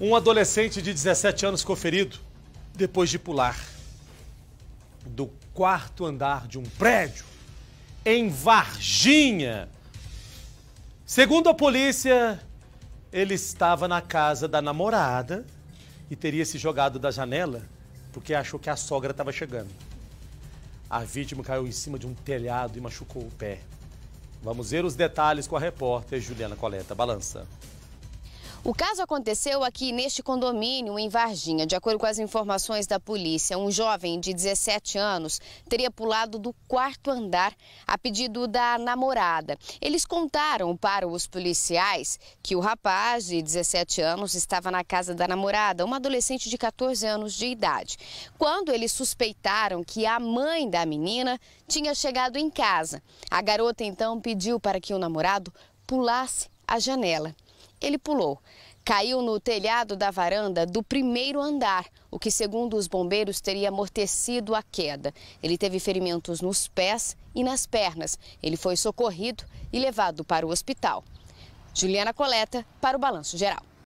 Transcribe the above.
Um adolescente de 17 anos ficou ferido depois de pular do quarto andar de um prédio em Varginha. Segundo a polícia, ele estava na casa da namorada e teria se jogado da janela porque achou que a sogra estava chegando. A vítima caiu em cima de um telhado e machucou o pé. Vamos ver os detalhes com a repórter Juliana Coleta Balança. O caso aconteceu aqui neste condomínio, em Varginha. De acordo com as informações da polícia, um jovem de 17 anos teria pulado do quarto andar a pedido da namorada. Eles contaram para os policiais que o rapaz de 17 anos estava na casa da namorada, uma adolescente de 14 anos de idade. Quando eles suspeitaram que a mãe da menina tinha chegado em casa, a garota então pediu para que o namorado pulasse a janela. Ele pulou. Caiu no telhado da varanda do primeiro andar, o que, segundo os bombeiros, teria amortecido a queda. Ele teve ferimentos nos pés e nas pernas. Ele foi socorrido e levado para o hospital. Juliana Coleta, para o Balanço Geral.